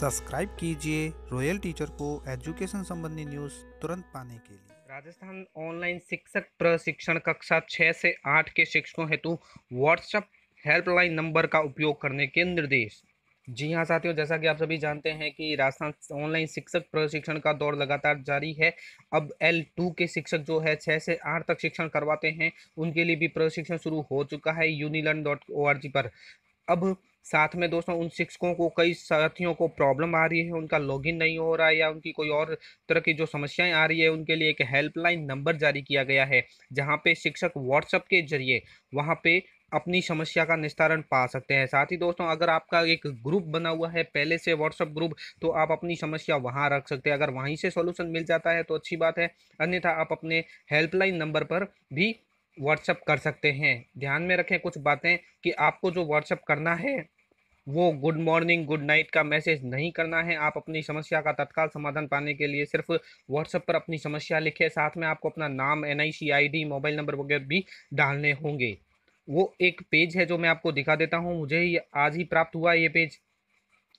subscribe कीजिए Royal Teacher को education संबंधी न्यूज तुरंत पाने के लिए राजस्थान ऑनलाइन शिक्षक प्रशिक्षण कक्षा छः से आठ के शिक्षकों हेतु व्हाट्सएप हेल्पलाइन नंबर का उपयोग करने के निर्देश जी हाँ साथियों जैसा कि आप सभी जानते हैं कि राजस्थान ऑनलाइन शिक्षक प्रशिक्षण का दौर लगातार जारी है अब एल टू के शिक्षक जो है छः से आठ तक शिक्षण करवाते हैं उनके लिए भी प्रशिक्षण शुरू हो चुका है यूनिलर्न डॉट ओ आर जी पर अब साथ में दोस्तों उन शिक्षकों को कई साथियों को प्रॉब्लम आ रही है उनका लॉगिन नहीं हो रहा है या उनकी कोई और तरह की जो समस्याएं आ रही है उनके लिए एक हेल्पलाइन नंबर जारी किया गया है जहां पे शिक्षक व्हाट्सएप के जरिए वहां पे अपनी समस्या का निस्तारण पा सकते हैं साथ ही दोस्तों अगर आपका एक ग्रुप बना हुआ है पहले से व्हाट्सअप ग्रुप तो आप अपनी समस्या वहाँ रख सकते हैं अगर वहीं से सोल्यूशन मिल जाता है तो अच्छी बात है अन्यथा आप अपने हेल्पलाइन नंबर पर भी व्हाट्सअप कर सकते हैं ध्यान में रखें कुछ बातें कि आपको जो व्हाट्सअप करना है वो गुड मॉर्निंग गुड नाइट का मैसेज नहीं करना है आप अपनी समस्या का तत्काल समाधान पाने के लिए सिर्फ व्हाट्सएप पर अपनी समस्या लिखें साथ में आपको अपना नाम एन आई मोबाइल नंबर वगैरह भी डालने होंगे वो एक पेज है जो मैं आपको दिखा देता हूँ मुझे ही आज ही प्राप्त हुआ ये पेज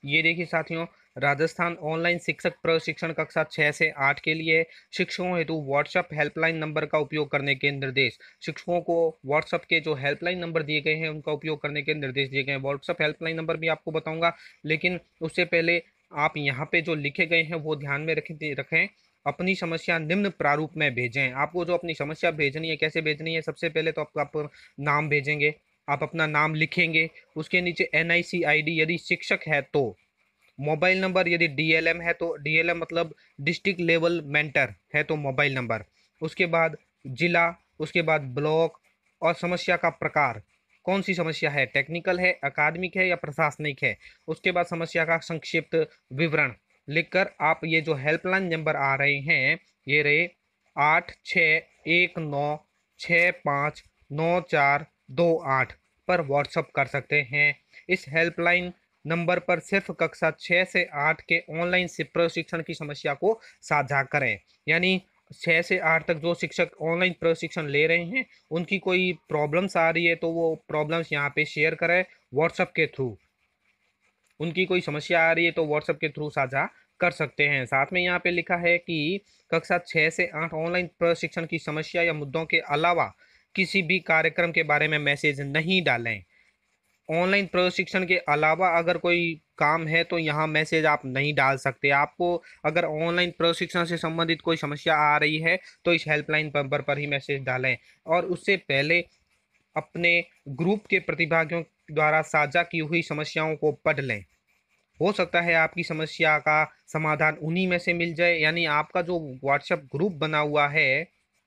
ये देखिए साथियों राजस्थान ऑनलाइन शिक्षक प्रशिक्षण कक्षा छः से आठ के लिए शिक्षकों हेतु व्हाट्सएप हेल्पलाइन नंबर का उपयोग करने के निर्देश शिक्षकों को व्हाट्सएप के जो हेल्पलाइन नंबर दिए गए हैं उनका उपयोग करने के निर्देश दिए गए हैं व्हाट्सएप हेल्पलाइन नंबर भी आपको बताऊंगा लेकिन उससे पहले आप यहाँ पे जो लिखे गए हैं वो ध्यान में रखें रखें अपनी समस्या निम्न प्रारूप में भेजें आपको जो अपनी समस्या भेजनी है कैसे भेजनी है सबसे पहले तो आपको आप नाम भेजेंगे आप अपना नाम लिखेंगे उसके नीचे N I C I D यदि शिक्षक है तो मोबाइल नंबर यदि डीएलएम है तो डीएलएम मतलब डिस्ट्रिक्ट लेवल मेंटर है तो मोबाइल नंबर उसके बाद जिला उसके बाद ब्लॉक और समस्या का प्रकार कौन सी समस्या है टेक्निकल है अकादमिक है या प्रशासनिक है उसके बाद समस्या का संक्षिप्त विवरण लिखकर आप ये जो हेल्पलाइन नंबर आ रहे हैं ये रहे आठ छ एक नौ छ पाँच नौ चार दो आठ पर व्हाट्सअप कर सकते हैं इस हेल्पलाइन नंबर पर सिर्फ कक्षा छः से आठ के ऑनलाइन प्रशिक्षण की समस्या को साझा करें यानी छः से आठ तक जो शिक्षक ऑनलाइन प्रशिक्षण ले रहे हैं उनकी कोई प्रॉब्लम्स आ रही है तो वो प्रॉब्लम्स यहाँ पे शेयर करें व्हाट्सअप के थ्रू उनकी कोई समस्या आ रही है तो व्हाट्सएप के थ्रू साझा कर सकते हैं साथ में यहाँ पे लिखा है कि कक्षा छः से आठ ऑनलाइन प्रशिक्षण की समस्या या मुद्दों के अलावा किसी भी कार्यक्रम के बारे में मैसेज नहीं डालें ऑनलाइन प्रशिक्षण के अलावा अगर कोई काम है तो यहाँ मैसेज आप नहीं डाल सकते आपको अगर ऑनलाइन प्रशिक्षण से संबंधित कोई समस्या आ रही है तो इस हेल्पलाइन नंबर पर ही मैसेज डालें और उससे पहले अपने ग्रुप के प्रतिभागियों द्वारा साझा की हुई समस्याओं को पढ़ लें हो सकता है आपकी समस्या का समाधान उन्हीं में से मिल जाए यानी आपका जो व्हाट्सएप ग्रुप बना हुआ है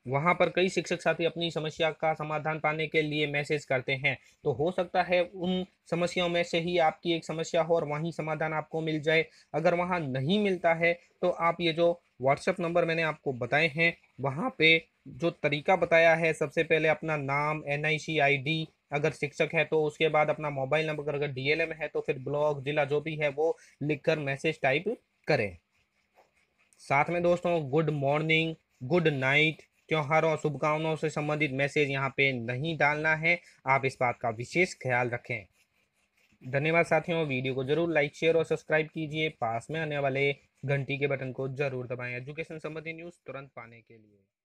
वहाँ पर कई शिक्षक साथी अपनी समस्या का समाधान पाने के लिए मैसेज करते हैं तो हो सकता है उन समस्याओं में से ही आपकी एक समस्या हो और वहीं समाधान आपको मिल जाए अगर वहाँ नहीं मिलता है तो आप ये जो व्हाट्सएप नंबर मैंने आपको बताए हैं वहाँ पे जो तरीका बताया है सबसे पहले अपना नाम N I C I D अगर शिक्षक है तो उसके बाद अपना मोबाइल नंबर अगर डी है तो फिर ब्लॉग जिला जो भी है वो लिख मैसेज टाइप करें साथ में दोस्तों गुड मॉर्निंग गुड नाइट त्योहारों और शुभकामनाओं से संबंधित मैसेज यहाँ पे नहीं डालना है आप इस बात का विशेष ख्याल रखें धन्यवाद साथियों वीडियो को जरूर लाइक शेयर और सब्सक्राइब कीजिए पास में आने वाले घंटी के बटन को जरूर दबाएं एजुकेशन संबंधी न्यूज़ तुरंत पाने के लिए